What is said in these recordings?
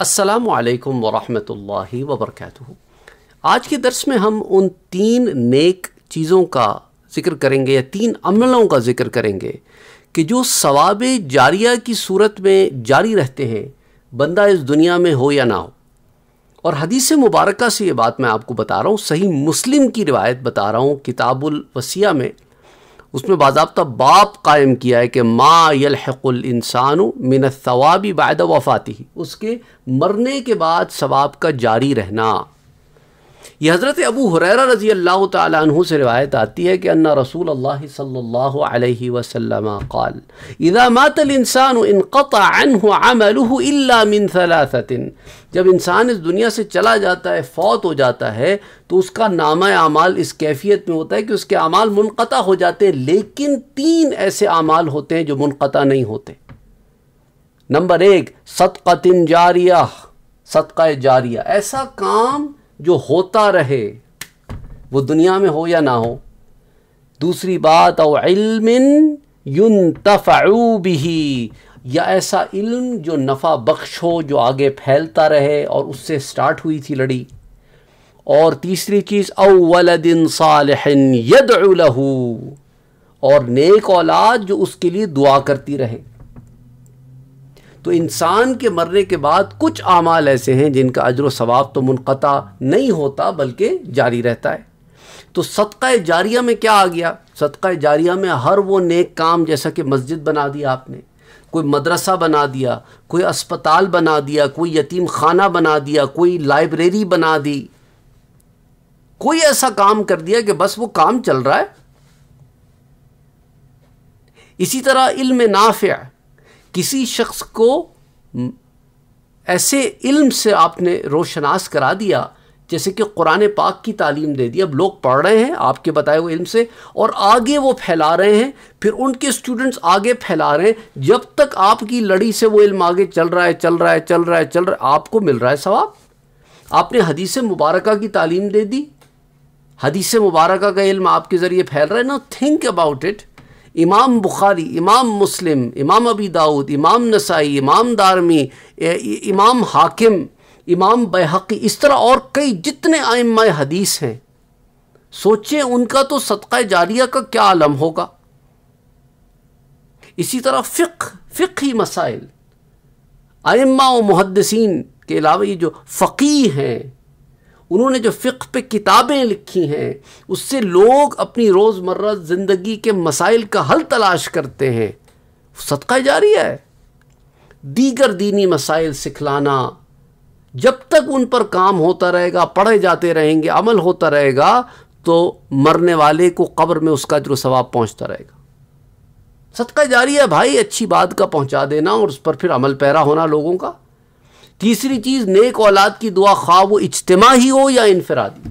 असलकम वरहमल वबरक आज के दर्स में हम उन तीन नेक चीज़ों का ज़िक्र करेंगे या तीन अमलों का ज़िक्र करेंगे कि जो सवाब जारिया की सूरत में जारी रहते हैं बंदा इस दुनिया में हो या ना हो और हदीस मुबारक से ये बात मैं आपको बता रहा हूँ सही मुस्लिम की रिवायत बता रहा हूँ किताबुल वसिया में उसमें बाबा बाप कायम किया है कि माँ यलहकुल इंसान मिनत सवाबी बाद वफाती उसके मरने के बाद सवाब का जारी रहना यह हज़रत अबू हुररा रज़ी अल्लाह तु से रिवायत आती है कि अन्ना रसूल अल्लाह सल्लल्लाहु अलैहि वसल्लम काल इदा मातल इंसान इन मिन सलासतिन जब इंसान इस दुनिया से चला जाता है फौत हो जाता है तो उसका नामा अमाल इस कैफियत में होता है कि उसके अमाल मुनक़ हो जाते हैं लेकिन तीन ऐसे अमाल होते हैं जो मुनक़ नहीं होते नंबर एक सदक़तिन जारिया सदका जारिया ऐसा काम जो होता रहे वो दुनिया में हो या ना हो दूसरी बात औमिन युन तफ़ाऊबिही या ऐसा इल्म जो नफ़ा बख्श हो जो आगे फैलता रहे और उससे स्टार्ट हुई थी लड़ी और तीसरी चीज़ अवलदिन सालहन यदलहू और नेक औलाद जो उसके लिए दुआ करती रहे तो इंसान के मरने के बाद कुछ अमाल ऐसे हैं जिनका अजर सवाब तो मुनक़ा नहीं होता बल्कि जारी रहता है तो सदका जारिया में क्या आ गया सदका जारिया में हर वो नेक काम जैसा कि मस्जिद बना दिया आपने कोई मदरसा बना दिया कोई अस्पताल बना दिया कोई यतीम खाना बना दिया कोई लाइब्रेरी बना दी कोई ऐसा काम कर दिया कि बस वो काम चल रहा है इसी तरह इल्म नाफ़ किसी शख्स को ऐसे इल्म से आपने रोशनास करा दिया जैसे कि कुरान पाक की तालीम दे दी अब लोग पढ़ रहे हैं आपके बताए हुए इल्म से और आगे वो फैला रहे हैं फिर उनके स्टूडेंट्स आगे फैला रहे हैं जब तक आपकी लड़ी से वो इल्म आगे चल रहा है चल रहा है चल रहा है चल रहा है आपको मिल रहा है सवाब आपने हदीस मुबारक की तालीम दे दी हदीस मुबारक का इल्म आपके ज़रिए फैल रहा है ना थिंक अबाउट इट इमाम बुखारी इमाम मुस्लिम इमाम अबी दाऊद इमाम नसाई इमाम दारमी इमाम हाकिम इमाम बहकी इस तरह और कई जितने आयम हदीस हैं सोचें उनका तो सदका जारिया का क्या आलम होगा इसी तरह फ़िक फ़िक ही मसाइल आयमा व मुहदसिन के अलावा ये जो फ़की हैं उन्होंने जो फ़िक पे किताबें लिखी हैं उससे लोग अपनी रोज़मर्रा ज़िंदगी के मसाइल का हल तलाश करते हैं सदका जारी है दीगर दीनी मसाइल सिखलाना जब तक उन पर काम होता रहेगा पढ़े जाते रहेंगे अमल होता रहेगा तो मरने वाले को कब्र में उसका जो सवाब पहुँचता रहेगा सदका जारी है भाई अच्छी बात का पहुँचा देना और उस पर फिर अमल पैरा होना लोगों का तीसरी चीज़ नेक औलाद की दुआ खा वो इज्तमा ही हो या इनफरादी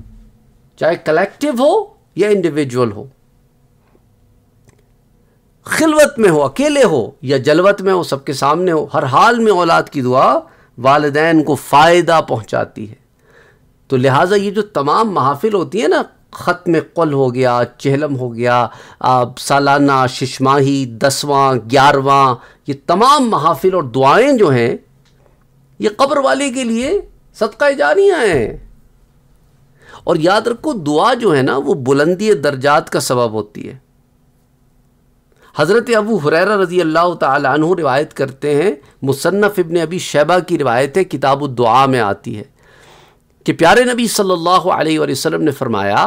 चाहे कलेक्टिव हो या इंडिविजुअल हो खिलवत में हो अकेले हो या जलवत में हो सबके सामने हो हर हाल में औलाद की दुआ वालदेन को फ़ायदा पहुँचाती है तो लिहाजा ये जो तमाम महाफिल होती है ना ख़त में कल हो गया चहलम हो गया सालाना शशमाही दसवां ग्यारहवां ये तमाम महाफिल और दुआएं जो हैं ये कब्र वाले के लिए सदका जानिया है और याद रखो दुआ जो है ना वो बुलंदी दर्जात का सबब होती है हज़रत अबू हुरैर रज़ी अल्लाह तु रिवायत करते हैं मुसन्फ़ इबन अबी शैबा की रिवायत है किताब दुआ में आती है कि प्यारे नबी सल्लल्लाहु अलैहि वसल्लम ने फरमाया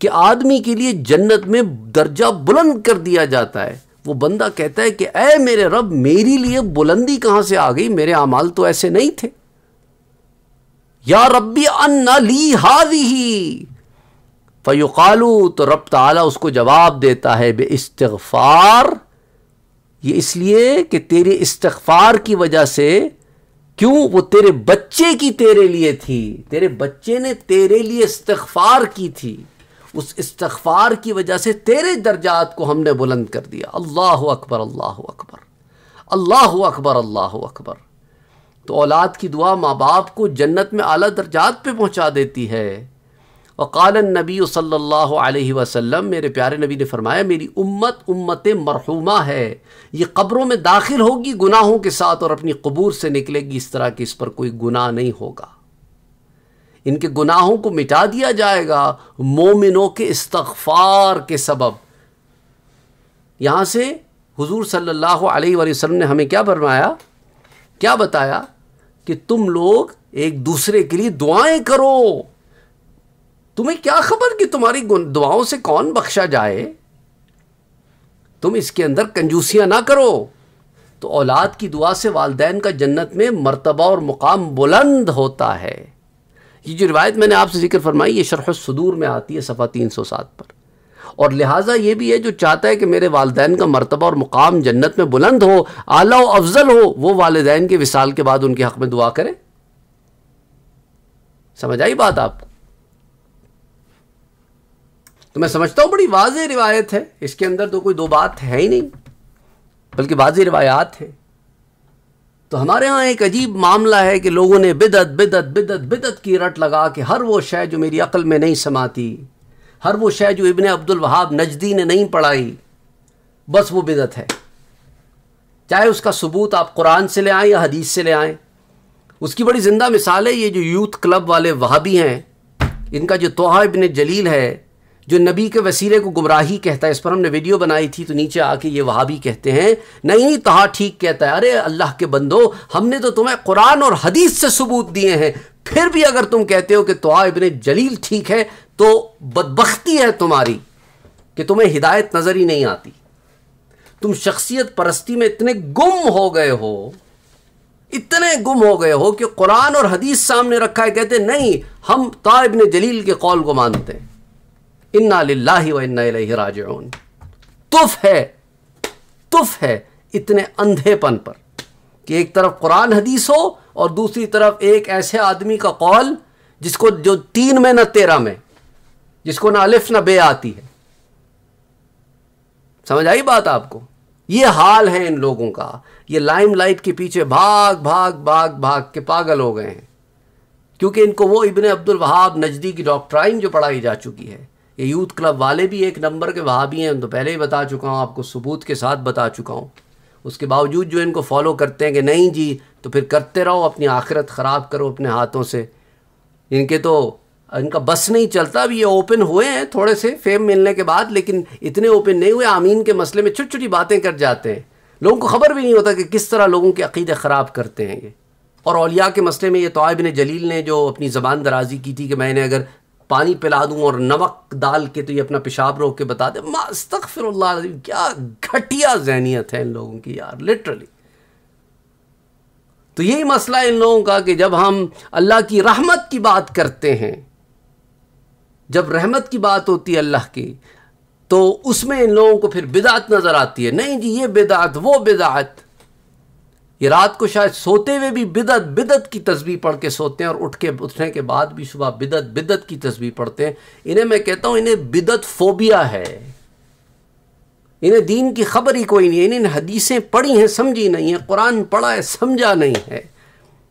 कि आदमी के लिए जन्नत में दर्जा बुलंद कर दिया जाता है वो बंदा कहता है कि अय मेरे रब मेरी लिए बुलंदी कहाँ से आ गई मेरे अमाल तो ऐसे नहीं थे या रबी अन्ना ली हावी ही फ़युकालू तो रब ताला उसको जवाब देता है बे इस्तफ़ार ये इसलिए कि तेरे इस्तफ़ार की वजह से क्यों वो तेरे बच्चे की तेरे लिए थी तेरे बच्चे ने तेरे लिए इस्तफ़ार की थी उस इस्तफार की वजह से तेरे दर्जात को हमने बुलंद कर दिया अल्लाह अकबर अल्लाह अकबर अल्लाह अकबर अल्लाह अकबर तो औलाद की दुआ माँ बाप को जन्नत में अली दर्जात पे पहुँचा देती है वकाल नबी सल्ला वसम मेरे प्यारे नबी ने फरमाया मेरी उम्मत उम्मत मरहुमा है ये कब्रों में दाखिल होगी गुनाहों के साथ और अपनी कबूर से निकलेगी इस तरह कि इस पर कोई गुनाह नहीं होगा इनके गुनाहों को मिटा दिया जाएगा मोमिनों के इस्तफ़ार के सबब यहाँ से हुजूर सल्लल्लाहु अलैहि वसल्लम ने हमें क्या फरमाया क्या बताया कि तुम लोग एक दूसरे के लिए दुआएं करो तुम्हें क्या खबर कि तुम्हारी दुआओं से कौन बख्शा जाए तुम इसके अंदर कंजूसियाँ ना करो तो औलाद की दुआ से वालदेन का जन्नत में मर्तबा और मुकाम बुलंद होता है ये जो रिवायत मैंने आपसे जिक्र फरमाई ये शरह सदूर में आती है सफ़ा तीन सौ सात पर और लिहाजा ये भी है जो चाहता है कि मेरे वालदेन का मरतबा और मुकाम जन्नत में बुलंद हो आला अफजल हो वो वालदेन के विसाल के बाद उनके हक़ में दुआ करें समझ आई बात आपको तो मैं समझता हूँ बड़ी वाज रिवायत है इसके अंदर तो कोई दो बात है ही नहीं बल्कि वाज रिवायात हैं तो हमारे यहाँ एक अजीब मामला है कि लोगों ने बिदत बिदत बिदत बिदत की रट लगा कि हर वो शय जो मेरी अकल में नहीं समाती हर वो शय जो इबन अब्दुल वहाब नजदी ने नहीं पढ़ाई बस वो बिदत है चाहे उसका सबूत आप कुरान से ले आएँ या हदीस से ले आएँ उसकी बड़ी ज़िंदा मिसाल है ये जो यूथ क्लब वाले वहाबी हैं इनका जो तोहा इबन जलील है जो नबी के वसीले को गुमराही कहता है इस पर हमने वीडियो बनाई थी तो नीचे आके ये भी कहते हैं नहीं तहा ठीक कहता है अरे अल्लाह के बंदो हमने तो तुम्हें कुरान और हदीस से सबूत दिए हैं फिर भी अगर तुम कहते हो कि तो इबन जलील ठीक है तो बदबख्ती है तुम्हारी कि तुम्हें हिदायत नज़र ही नहीं आती तुम शख्सियत परस्ती में इतने गुम हो गए हो इतने गुम हो गए हो कि कुरान और हदीस सामने रखा है कहते नहीं हम इबन जलील के कौल को मानते हैं इन्ना लाही व इन्ना राज तुफ है तुफ है इतने अंधेपन पर कि एक तरफ कुरान हदीस हो और दूसरी तरफ एक ऐसे आदमी का कौल जिसको जो तीन में ना तेरह में जिसको ना अलिफ ना बे आती है समझ आई बात आपको ये हाल है इन लोगों का ये लाइट के पीछे भाग भाग भाग भाग के पागल हो गए हैं क्योंकि इनको वो इबन अब्दुल वहाब नजदी की डॉक्ट्राइन जो पढ़ाई जा चुकी है ये यूथ क्लब वाले भी एक नंबर के वहाँ भी हैं तो पहले ही बता चुका हूँ आपको सबूत के साथ बता चुका हूँ उसके बावजूद जो इनको फॉलो करते हैं कि नहीं जी तो फिर करते रहो अपनी आखिरत ख़राब करो अपने हाथों से इनके तो इनका बस नहीं चलता अभी ये ओपन हुए हैं थोड़े से फेम मिलने के बाद लेकिन इतने ओपन नहीं हुए आमीन के मसले में छोटी छोटी बातें कर जाते हैं लोगों को खबर भी नहीं होता कि किस तरह लोगों के अकीदे ख़राब करते हैं ये और अलिया के मसले में ये तोयब ने जलील ने जो अपनी ज़बान दराजी की थी कि मैंने अगर पानी पिला दूँ और नमक डाल के तो ये अपना पेशाब रोक के बता दे मास्तक फिर क्या घटिया जहनीत है इन लोगों की यार लिटरली तो यही मसला इन लोगों का कि जब हम अल्लाह की रहमत की बात करते हैं जब रहमत की बात होती है अल्लाह की तो उसमें इन लोगों को फिर बिदात नज़र आती है नहीं जी ये बिदात वो बिदात ये रात को शायद सोते हुए भी बिदत बिदत की तस्वीर पढ़ के सोते हैं और उठ के उठने के बाद भी सुबह बिदत बिदत की तस्वीर पढ़ते हैं इन्हें मैं कहता हूँ इन्हें बिदत फोबिया है इन्हें दीन की खबर ही कोई नहीं है इन्हें हदीसें पढ़ी हैं समझी नहीं है कुरान पढ़ा है समझा नहीं है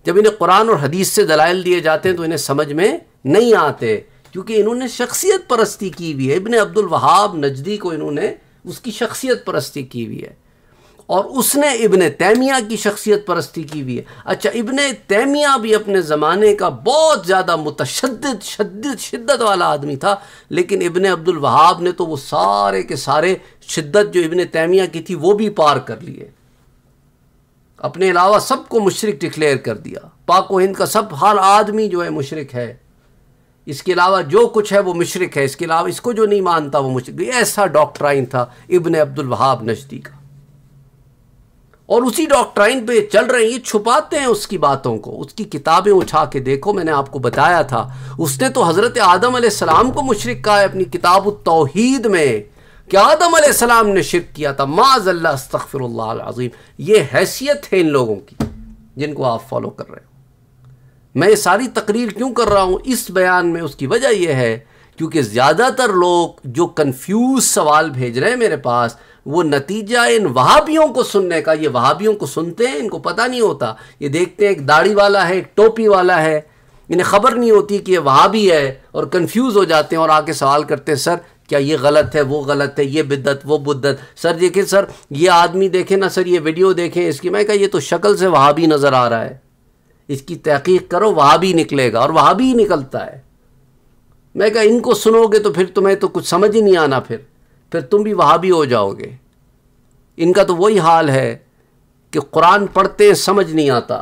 जब इन्हें कुरान और हदीस से दलाइल दिए जाते हैं तो इन्हें समझ में नहीं आते क्योंकि इन्होंने शख्सियत परस्ती की हुई है इबन अब्दुल वहाब नजदी को इन्होंने उसकी शख्सियत परस्ती की हुई है और उसने इबन तैमिया की शख्सियत परस्ती की हुई है अच्छा इबन तैमिया भी अपने ज़माने का बहुत ज़्यादा मुतशद शद शिद्दत वाला आदमी था लेकिन इबन अब्दुलवाहाब ने तो वो सारे के सारे शिद्दत जो इबन तैमिया की थी वो भी पार कर लिए अपने अलावा सबको मशरक डिक्लेयर कर दिया पाको हिंद का सब हर आदमी जो है मशरक है इसके अलावा जो कुछ है वो मशरक है इसके अलावा इसको जो नहीं मानता वो मुशरक ऐसा डॉक्ट्राइन था इबन अब्दुलवाहाब नजदीक का और उसी डॉक्ट्राइन पे चल रहे हैं ये छुपाते हैं उसकी बातों को उसकी किताबें उठा के देखो मैंने आपको बताया था उसने तो हज़रत आदम सलाम को मुशरक कहा है अपनी किताब तोहीद में कि आदम सलाम ने शिर किया था माजल्ला अस्तफ़िरल्लाज़ीम ये हैसियत है इन लोगों की जिनको आप फॉलो कर रहे हो मैं ये सारी तकरीर क्यों कर रहा हूँ इस बयान में उसकी वजह यह है क्योंकि ज़्यादातर लोग जो कंफ्यूज सवाल भेज रहे हैं मेरे पास वो नतीजा इन वहाबियों को सुनने का ये वहाबियों को सुनते हैं इनको पता नहीं होता ये देखते हैं एक दाढ़ी वाला है एक टोपी वाला है इन्हें खबर नहीं होती कि ये वहाबी है और कंफ्यूज हो जाते हैं और आके सवाल करते हैं सर क्या ये गलत है वो गलत है ये बिद्दत वो बुद्दत सर देखिए सर ये आदमी देखें ना सर ये वीडियो देखें इसकी मैं कहा ये तो शक्ल से वहाबी नज़र आ रहा है इसकी तहकीक करो वहाबी निकलेगा और वहाबी ही निकलता है मैं कहा इनको सुनोगे तो फिर तुम्हें तो कुछ समझ ही नहीं आना फिर फिर तुम भी वहाँ भी हो जाओगे इनका तो वही हाल है कि कुरान पढ़ते हैं समझ नहीं आता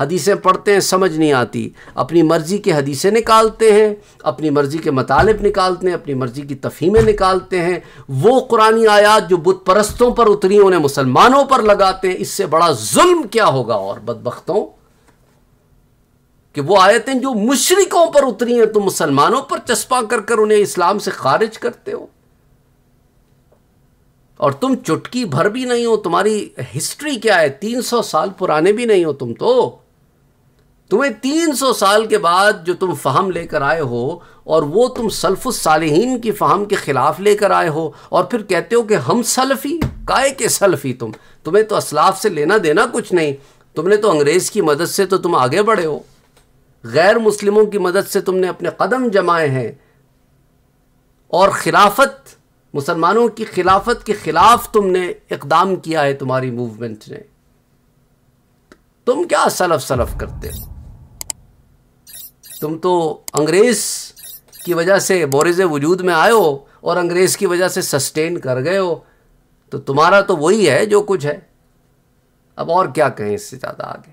हदीसें पढ़ते हैं समझ नहीं आती अपनी मर्ज़ी के हदीसें निकालते हैं अपनी मर्ज़ी के मतालब निकालते हैं अपनी मर्ज़ी की तफीमें निकालते हैं वो कुरानी आयात जो बुत परस्तों पर उतरी उन्हें मुसलमानों पर लगाते हैं इससे बड़ा जुल्म क्या होगा और बदबख्तों कि वो आयतें जो मुशरकों पर उतरी हैं तो मुसलमानों पर चस्पा कर कर उन्हें इस्लाम से खारिज करते हो और तुम चुटकी भर भी नहीं हो तुम्हारी हिस्ट्री क्या है तीन सौ साल पुराने भी नहीं हो तुम तो तुम्हें तीन सौ साल के बाद जो तुम फहम लेकर आए हो और वो तुम सल्फ़ुसालहीन की फ़हम के ख़िलाफ़ लेकर आए हो और फिर कहते हो कि हम सल्फ़ी काय के सल्फ़ी तुम तुम्हें तो असलाफ से लेना देना कुछ नहीं तुमने तो अंग्रेज़ की मदद से तो तुम आगे बढ़े हो गैर मुस्लिमों की मदद से तुमने अपने कदम जमाए हैं और खिलाफत मुसलमानों की खिलाफत के ख़िलाफ़ तुमने इकदाम किया है तुम्हारी मूवमेंट ने तुम क्या सलफ सलफ करते हो तुम तो अंग्रेज़ की वजह से बोरेज वजूद में आए हो और अंग्रेज़ की वजह से सस्टेन कर गए हो तो तुम्हारा तो वही है जो कुछ है अब और क्या कहें इससे ज़्यादा आगे